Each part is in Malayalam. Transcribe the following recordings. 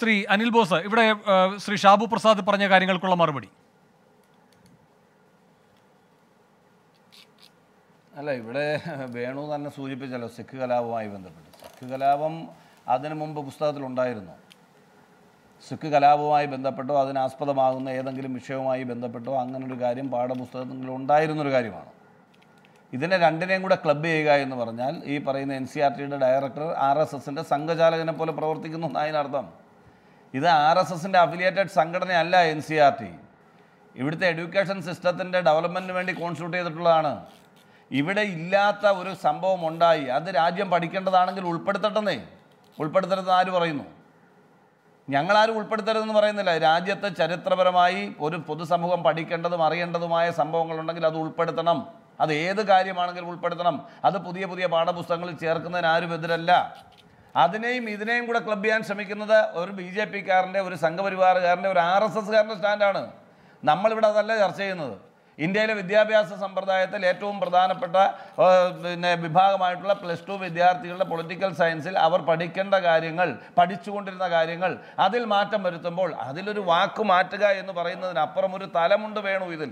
ശ്രീ അനിൽ ബോസ് ഇവിടെ ശ്രീ ഷാബു പ്രസാദ് പറഞ്ഞ കാര്യങ്ങൾക്കുള്ള മറുപടി അല്ല ഇവിടെ വേണു തന്നെ സൂചിപ്പിച്ചല്ലോ സിഖ് കലാപവുമായി ബന്ധപ്പെട്ട് സിഖ് കലാപം അതിനു മുമ്പ് പുസ്തകത്തിലുണ്ടായിരുന്നു സിഖ് കലാപവുമായി ബന്ധപ്പെട്ടോ അതിനാസ്പദമാകുന്ന ഏതെങ്കിലും വിഷയവുമായി ബന്ധപ്പെട്ടോ അങ്ങനൊരു കാര്യം പാഠപുസ്തകത്തിൽ ഉണ്ടായിരുന്നൊരു കാര്യമാണ് ഇതിനെ രണ്ടിനെയും കൂടെ ക്ലബ്ബ് ചെയ്യുക എന്ന് പറഞ്ഞാൽ ഈ പറയുന്ന എൻ സി ആർ ടിയുടെ ഡയറക്ടർ ആർ എസ് എസിൻ്റെ സംഘചാലകനെ പോലെ പ്രവർത്തിക്കുന്നു എന്നതിനർത്ഥം ഇത് ആർ എസ് എസിൻ്റെ അഫിലിയേറ്റഡ് സംഘടനയല്ല എൻ സി ആർ ടി ഇവിടുത്തെ എഡ്യൂക്കേഷൻ സിസ്റ്റത്തിൻ്റെ ഡെവലപ്മെൻറ്റിന് വേണ്ടി കോൺസ്റ്റിറ്റ്യൂട്ട് ചെയ്തിട്ടുള്ളതാണ് ഇവിടെ ഇല്ലാത്ത ഒരു സംഭവം ഉണ്ടായി അത് രാജ്യം പഠിക്കേണ്ടതാണെങ്കിൽ ഉൾപ്പെടുത്തട്ടെന്നേ ഉൾപ്പെടുത്തരുതെന്ന് ആര് പറയുന്നു ഞങ്ങളാരും ഉൾപ്പെടുത്തരുതെന്ന് പറയുന്നില്ല രാജ്യത്ത് ചരിത്രപരമായി ഒരു പൊതുസമൂഹം പഠിക്കേണ്ടതും അറിയേണ്ടതുമായ സംഭവങ്ങളുണ്ടെങ്കിൽ അത് ഉൾപ്പെടുത്തണം അത് ഏത് കാര്യമാണെങ്കിലും ഉൾപ്പെടുത്തണം അത് പുതിയ പുതിയ പാഠപുസ്തകങ്ങളിൽ ചേർക്കുന്നതിന് ആരും എതിരല്ല അതിനെയും ഇതിനെയും കൂടെ ക്ലബ് ചെയ്യാൻ ശ്രമിക്കുന്നത് ഒരു ബി ജെ പിക്കാരൻ്റെ ഒരു സംഘപരിവാറുകാരൻ്റെ ഒരു ആർ എസ് എസ്കാരൻ്റെ സ്റ്റാൻഡാണ് നമ്മളിവിടെ അതല്ല ചർച്ച ചെയ്യുന്നത് ഇന്ത്യയിലെ വിദ്യാഭ്യാസ സമ്പ്രദായത്തിൽ ഏറ്റവും പ്രധാനപ്പെട്ട പിന്നെ വിഭാഗമായിട്ടുള്ള പ്ലസ് ടു വിദ്യാർത്ഥികളുടെ പൊളിറ്റിക്കൽ സയൻസിൽ അവർ പഠിക്കേണ്ട കാര്യങ്ങൾ പഠിച്ചുകൊണ്ടിരുന്ന കാര്യങ്ങൾ അതിൽ മാറ്റം വരുത്തുമ്പോൾ അതിലൊരു വാക്ക് മാറ്റുക എന്ന് പറയുന്നതിനപ്പുറം ഒരു തലമുണ്ട് വേണു ഇതിൽ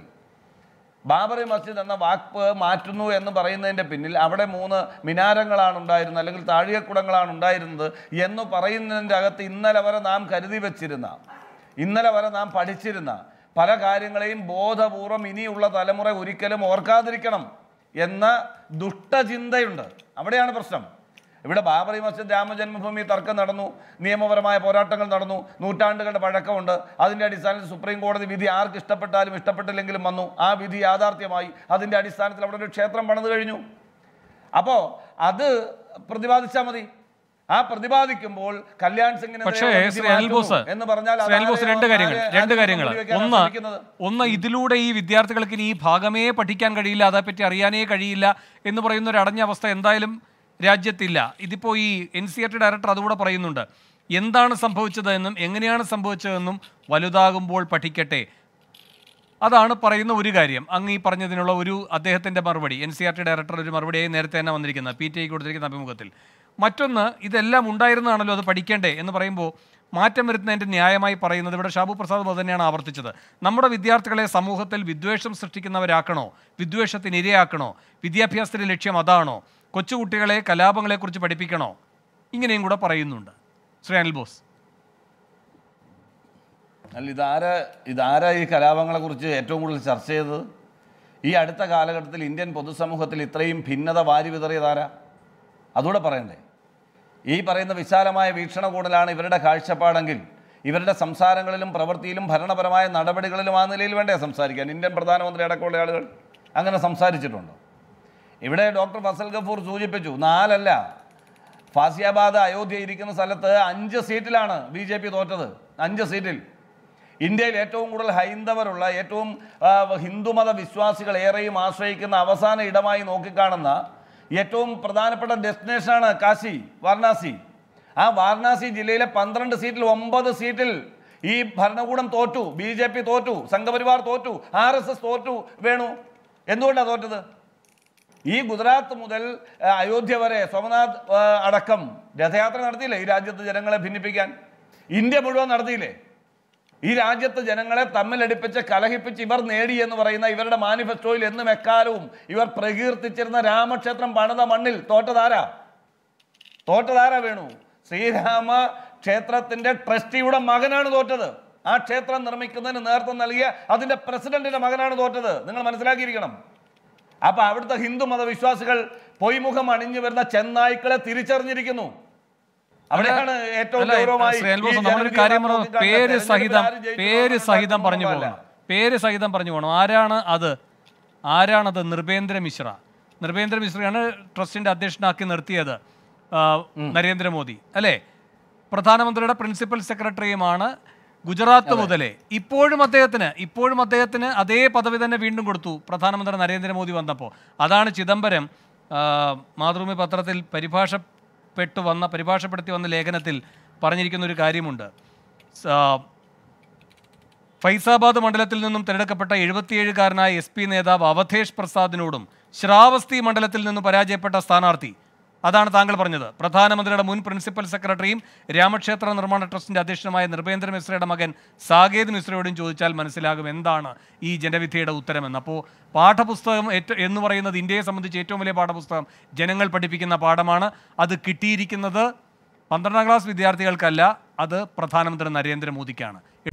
ബാബറി മസ്ജിദ് എന്ന വാക്ക് മാറ്റുന്നു എന്ന് പറയുന്നതിൻ്റെ പിന്നിൽ അവിടെ മൂന്ന് മിനാരങ്ങളാണ് ഉണ്ടായിരുന്നത് അല്ലെങ്കിൽ താഴികക്കുടങ്ങളാണ് ഉണ്ടായിരുന്നത് എന്ന് പറയുന്നതിൻ്റെ അകത്ത് ഇന്നലെ വരെ നാം കരുതി വച്ചിരുന്ന ഇന്നലെ വരെ നാം പഠിച്ചിരുന്ന പല കാര്യങ്ങളെയും ബോധപൂർവം ഇനിയുള്ള തലമുറ ഒരിക്കലും ഓർക്കാതിരിക്കണം എന്ന ദുഷ്ടചിന്തയുണ്ട് അവിടെയാണ് പ്രശ്നം ഇവിടെ ബാബറി മസ്ജിദ് രാമജന്മഭൂമി തർക്കം നടന്നു നിയമപരമായ പോരാട്ടങ്ങൾ നടന്നു നൂറ്റാണ്ടുകളുടെ പഴക്കമുണ്ട് അതിൻ്റെ അടിസ്ഥാനത്തിൽ സുപ്രീം കോടതി വിധി ആർക്ക് ഇഷ്ടപ്പെട്ടാലും ഇഷ്ടപ്പെട്ടില്ലെങ്കിലും വന്നു ആ വിധി യാഥാർത്ഥ്യമായി അതിൻ്റെ അടിസ്ഥാനത്തിൽ അവിടെ ഒരു ക്ഷേത്രം പണിത് കഴിഞ്ഞു അപ്പോൾ അത് പ്രതിപാദിച്ചാൽ മതി ആ പ്രതിപാദിക്കുമ്പോൾ കല്യാൺ സിംഗിനെ പക്ഷേ എന്ന് പറഞ്ഞാൽ രണ്ട് കാര്യങ്ങൾ രണ്ട് കാര്യങ്ങൾ ഒന്ന് ഒന്ന് ഇതിലൂടെ ഈ വിദ്യാർത്ഥികൾക്ക് ഇനി ഈ ഭാഗമേ പഠിക്കാൻ കഴിയില്ല അതേപ്പറ്റി അറിയാനേ കഴിയില്ല എന്ന് പറയുന്ന ഒരു അടഞ്ഞ അവസ്ഥ എന്തായാലും രാജ്യത്തില്ല ഇതിപ്പോൾ ഈ N C R T director അതുകൂടെ പറയുന്നുണ്ട് എന്താണ് സംഭവിച്ചതെന്നും എങ്ങനെയാണ് സംഭവിച്ചതെന്നും വലുതാകുമ്പോൾ പഠിക്കട്ടെ അതാണ് പറയുന്ന ഒരു കാര്യം അങ്ങ് ഈ പറഞ്ഞതിനുള്ള ഒരു അദ്ദേഹത്തിൻ്റെ മറുപടി N C R T director ഒരു മറുപടിയായി നേരത്തെ തന്നെ വന്നിരിക്കുന്നത് പി ടി ഐ കൊടുത്തിരിക്കുന്ന അഭിമുഖത്തിൽ മറ്റൊന്ന് ഇതെല്ലാം ഉണ്ടായിരുന്നതാണല്ലോ അത് പഠിക്കേണ്ടേ എന്ന് പറയുമ്പോൾ മാറ്റം വരുത്തുന്നതിൻ്റെ ന്യായമായി പറയുന്നത് ഇവിടെ ഷാബു പ്രസാദ് മുതൽ തന്നെയാണ് ആവർത്തിച്ചത് നമ്മുടെ വിദ്യാർത്ഥികളെ സമൂഹത്തിൽ വിദ്വേഷം സൃഷ്ടിക്കുന്നവരാക്കണോ വിദ്വേഷത്തിന് ഇരയാക്കണോ വിദ്യാഭ്യാസത്തിൻ്റെ ലക്ഷ്യം അതാണോ കൊച്ചുകുട്ടികളെ കലാപങ്ങളെക്കുറിച്ച് പഠിപ്പിക്കണോ ഇങ്ങനെയും കൂടെ പറയുന്നുണ്ട് ശ്രീ അനിൽ ബോസ് അല്ല ഇതാരാ ഇതാരാ ഈ കലാപങ്ങളെക്കുറിച്ച് ഏറ്റവും കൂടുതൽ ചർച്ച ചെയ്തത് ഈ അടുത്ത കാലഘട്ടത്തിൽ ഇന്ത്യൻ പൊതുസമൂഹത്തിൽ ഇത്രയും ഭിന്നത വാരി വിതറിയതാരാ അതുകൂടെ പറയണ്ടേ ഈ പറയുന്ന വിശാലമായ വീക്ഷണകൂടലാണ് ഇവരുടെ കാഴ്ചപ്പാടെങ്കിൽ ഇവരുടെ സംസാരങ്ങളിലും പ്രവൃത്തിയിലും ഭരണപരമായ നടപടികളിലും ആ നിലയിൽ വേണ്ടേ സംസാരിക്കാൻ ഇന്ത്യൻ പ്രധാനമന്ത്രി അടക്കമുള്ള ആളുകൾ അങ്ങനെ സംസാരിച്ചിട്ടുണ്ടോ ഇവിടെ ഡോക്ടർ ഫസൽ ഗഫൂർ സൂചിപ്പിച്ചു നാലല്ല ഫാസിയാബാദ് അയോധ്യ ഇരിക്കുന്ന സ്ഥലത്ത് അഞ്ച് സീറ്റിലാണ് ബി ജെ പി തോറ്റത് അഞ്ച് സീറ്റിൽ ഇന്ത്യയിൽ ഏറ്റവും കൂടുതൽ ഹൈന്ദവരുള്ള ഏറ്റവും ഹിന്ദുമത വിശ്വാസികൾ ഏറെയും ആശ്രയിക്കുന്ന അവസാന ഇടമായി നോക്കിക്കാണുന്ന ഏറ്റവും പ്രധാനപ്പെട്ട ഡെസ്റ്റിനേഷനാണ് കാശി വാരണാസി ആ വാരണാസി ജില്ലയിലെ പന്ത്രണ്ട് സീറ്റിൽ ഒമ്പത് സീറ്റിൽ ഈ ഭരണകൂടം തോറ്റു ബി തോറ്റു സംഘപരിവാർ തോറ്റു ആർ തോറ്റു വേണു എന്തുകൊണ്ടാണ് തോറ്റത് ഈ ഗുജറാത്ത് മുതൽ അയോധ്യ വരെ സോമനാഥ് അടക്കം രഥയാത്ര നടത്തിയില്ലേ ഈ രാജ്യത്ത് ജനങ്ങളെ ഭിന്നിപ്പിക്കാൻ ഇന്ത്യ മുഴുവൻ നടത്തിയില്ലേ ഈ രാജ്യത്ത് ജനങ്ങളെ തമ്മിലടിപ്പിച്ച് കലഹിപ്പിച്ച് ഇവർ നേടി എന്ന് പറയുന്ന ഇവരുടെ മാനിഫെസ്റ്റോയിൽ എന്നും എക്കാലവും ഇവർ പ്രകീർത്തിച്ചിരുന്ന രാമക്ഷേത്രം പണിത മണ്ണിൽ തോട്ടധാര തോട്ടധാര വേണു ശ്രീരാമ ക്ഷേത്രത്തിന്റെ ട്രസ്റ്റിയുടെ മകനാണ് തോറ്റത് ആ ക്ഷേത്രം നിർമ്മിക്കുന്നതിന് നേതൃത്വം നൽകിയ അതിന്റെ പ്രസിഡന്റിന്റെ മകനാണ് തോറ്റത് നിങ്ങൾ മനസ്സിലാക്കിയിരിക്കണം അപ്പോൾ അവിടുത്തെ ഹിന്ദു മതവിശ്വാസികൾ പൊയ്മുഖം അണിഞ്ഞു വരുന്ന ചെന്നായ്ക്കളെ തിരിച്ചറിഞ്ഞിരിക്കുന്നു അവിടെയാണ് ഏറ്റവും പേര് സഹിതം പേര് സഹിതം പറഞ്ഞു പോകണം പേര് സഹിതം പറഞ്ഞു പോകണം ആരാണ് അത് ആരാണത് നിർഭേന്ദ്ര മിശ്ര നിർഭേന്ദ്ര മിശ്രയാണ് ട്രസ്റ്റിന്റെ അധ്യക്ഷനാക്കി നിർത്തിയത് നരേന്ദ്രമോദി അല്ലേ പ്രധാനമന്ത്രിയുടെ പ്രിൻസിപ്പൽ സെക്രട്ടറിയുമാണ് ഗുജറാത്ത് മുതലേ ഇപ്പോഴും അദ്ദേഹത്തിന് ഇപ്പോഴും അദ്ദേഹത്തിന് അതേ പദവി തന്നെ വീണ്ടും കൊടുത്തു പ്രധാനമന്ത്രി നരേന്ദ്രമോദി വന്നപ്പോൾ അതാണ് ചിദംബരം മാതൃഭൂമി പത്രത്തിൽ പരിഭാഷപ്പെട്ടു വന്ന പരിഭാഷപ്പെടുത്തി വന്ന ലേഖനത്തിൽ പറഞ്ഞിരിക്കുന്ന ഒരു കാര്യമുണ്ട് ഫൈസാബാദ് മണ്ഡലത്തിൽ നിന്നും തിരഞ്ഞെടുക്കപ്പെട്ട എഴുപത്തിയേഴുകാരനായ എസ് പി നേതാവ് അവധേഷ് പ്രസാദിനോടും ശ്രാവസ്തി മണ്ഡലത്തിൽ നിന്നും പരാജയപ്പെട്ട സ്ഥാനാർത്ഥി അതാണ് താങ്കൾ പറഞ്ഞത് പ്രധാനമന്ത്രിയുടെ മുൻ പ്രിൻസിപ്പൽ സെക്രട്ടറിയും രാമക്ഷേത്ര നിർമ്മാണ ട്രസ്റ്റിന്റെ അധ്യക്ഷനുമായ നിർഭേന്ദ്ര മിശ്രയുടെ മകൻ സാകേത് മിശ്രയോടും ചോദിച്ചാൽ മനസ്സിലാകും എന്താണ് ഈ ജനവിധിയുടെ ഉത്തരമെന്ന് അപ്പോൾ പാഠപുസ്തകം എന്ന് പറയുന്നത് ഇന്ത്യയെ സംബന്ധിച്ച് ഏറ്റവും വലിയ പാഠപുസ്തകം ജനങ്ങൾ പഠിപ്പിക്കുന്ന പാഠമാണ് അത് കിട്ടിയിരിക്കുന്നത് പന്ത്രണ്ടാം ക്ലാസ് വിദ്യാർത്ഥികൾക്കല്ല അത് പ്രധാനമന്ത്രി നരേന്ദ്രമോദിക്കാണ്